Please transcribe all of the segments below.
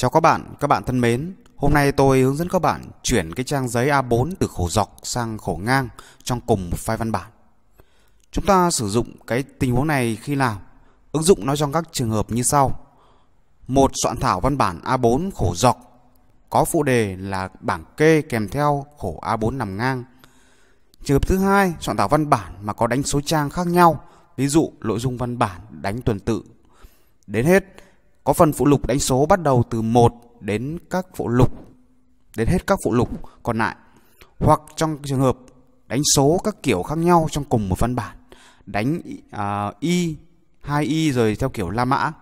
Chào các bạn, các bạn thân mến. Hôm nay tôi hướng dẫn các bạn chuyển cái trang giấy A4 từ khổ dọc sang khổ ngang trong cùng một file văn bản. Chúng ta sử dụng cái tình huống này khi nào? Ứng dụng nó trong các trường hợp như sau. Một soạn thảo văn bản A4 khổ dọc có phụ đề là bảng kê kèm theo khổ A4 nằm ngang. Trường hợp thứ hai, soạn thảo văn bản mà có đánh số trang khác nhau, ví dụ nội dung văn bản đánh tuần tự. Đến hết có phần phụ lục đánh số bắt đầu từ 1 đến các phụ lục đến hết các phụ lục còn lại hoặc trong trường hợp đánh số các kiểu khác nhau trong cùng một văn bản đánh uh, y 2 y rồi theo kiểu la mã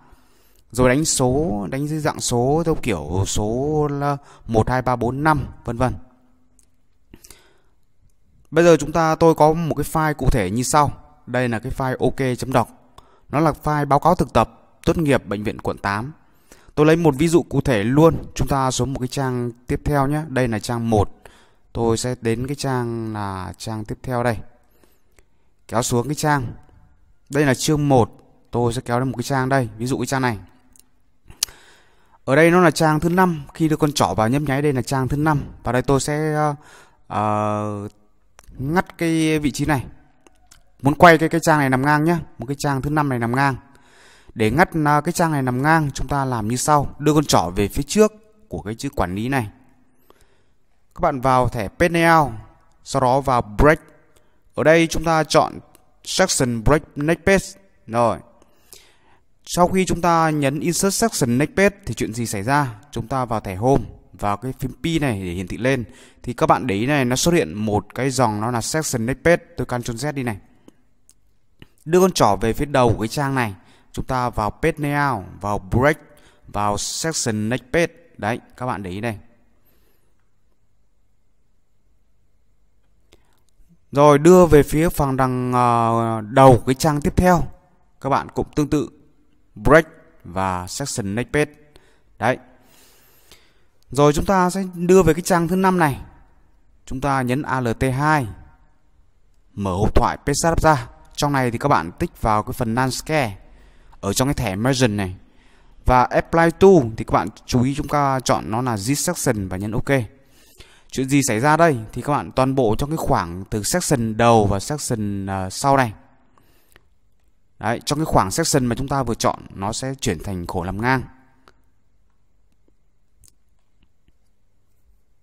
rồi đánh số đánh dưới dạng số theo kiểu số là 1 2 3 4 5 vân vân Bây giờ chúng ta tôi có một cái file cụ thể như sau. Đây là cái file ok.doc. Nó là file báo cáo thực tập tốt nghiệp bệnh viện quận 8. Tôi lấy một ví dụ cụ thể luôn, chúng ta xuống một cái trang tiếp theo nhé. Đây là trang 1. Tôi sẽ đến cái trang là trang tiếp theo đây. Kéo xuống cái trang. Đây là chương 1. Tôi sẽ kéo đến một cái trang đây, ví dụ cái trang này. Ở đây nó là trang thứ 5, khi đưa con trỏ vào nhấp nháy đây là trang thứ 5 và đây tôi sẽ uh, ngắt cái vị trí này. Muốn quay cái cái trang này nằm ngang nhá, một cái trang thứ 5 này nằm ngang. Để ngắt à, cái trang này nằm ngang chúng ta làm như sau Đưa con trỏ về phía trước của cái chữ quản lý này Các bạn vào thẻ Payout Sau đó vào Break Ở đây chúng ta chọn Section Break Next Page Rồi Sau khi chúng ta nhấn Insert Section Next Page Thì chuyện gì xảy ra Chúng ta vào thẻ Home vào cái phím P này để hiển thị lên thì các bạn để ý này nó xuất hiện một cái dòng nó là section next page tôi Ctrl Z đi này đưa con trỏ về phía đầu của cái trang này chúng ta vào page layout vào break vào section next page đấy các bạn để ý đây rồi đưa về phía phần đằng ờ, đầu cái trang tiếp theo các bạn cũng tương tự break và section next page đấy rồi chúng ta sẽ đưa về cái trang thứ năm này chúng ta nhấn alt2 mở hộp thoại page ra trong này thì các bạn tích vào cái phần landscape ở trong cái thẻ margin này và apply to thì các bạn chú ý chúng ta chọn nó là z section và nhấn ok chuyện gì xảy ra đây thì các bạn toàn bộ trong cái khoảng từ section đầu và section uh, sau này Đấy, trong cái khoảng section mà chúng ta vừa chọn nó sẽ chuyển thành khổ làm ngang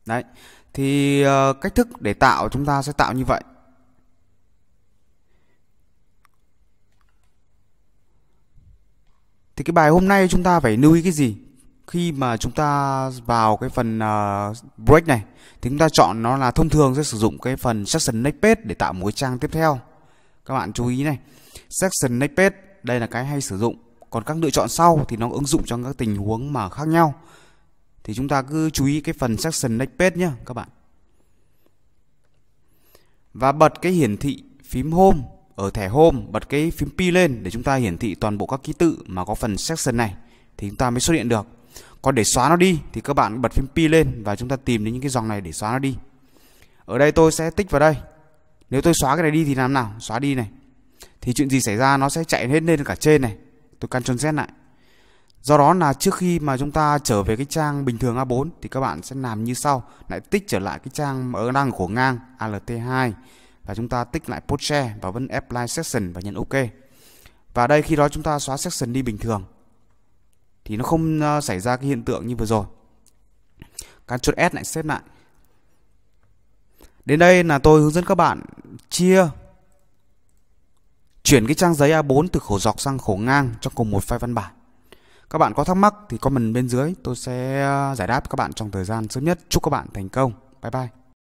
Đấy, thì uh, cách thức để tạo chúng ta sẽ tạo như vậy Thì cái bài hôm nay chúng ta phải lưu ý cái gì? Khi mà chúng ta vào cái phần uh, break này thì chúng ta chọn nó là thông thường sẽ sử dụng cái phần section next page để tạo một cái trang tiếp theo. Các bạn chú ý này. Section next page đây là cái hay sử dụng. Còn các lựa chọn sau thì nó ứng dụng trong các tình huống mà khác nhau. Thì chúng ta cứ chú ý cái phần section next page nhé các bạn. Và bật cái hiển thị phím home ở thẻ Home bật cái phím pi lên để chúng ta hiển thị toàn bộ các ký tự mà có phần section này thì chúng ta mới xuất hiện được. Còn để xóa nó đi thì các bạn bật phím pi lên và chúng ta tìm đến những cái dòng này để xóa nó đi. Ở đây tôi sẽ tích vào đây. Nếu tôi xóa cái này đi thì làm nào? Xóa đi này. Thì chuyện gì xảy ra nó sẽ chạy hết lên cả trên này. Tôi căn Ctrl Z lại. Do đó là trước khi mà chúng ta trở về cái trang bình thường A4 thì các bạn sẽ làm như sau, lại tích trở lại cái trang ở đang của ngang ALT2 và chúng ta tích lại post share và vẫn apply section và nhấn ok và đây khi đó chúng ta xóa section đi bình thường thì nó không ờ, xảy ra cái hiện tượng như vừa rồi Ctrl S lại xếp lại đến đây là tôi hướng dẫn các bạn chia chuyển cái trang giấy A4 từ khổ dọc sang khổ ngang trong cùng một file văn bản các bạn có thắc mắc thì comment bên dưới tôi sẽ ờ, giải đáp các bạn trong thời gian sớm nhất chúc các bạn thành công bye bye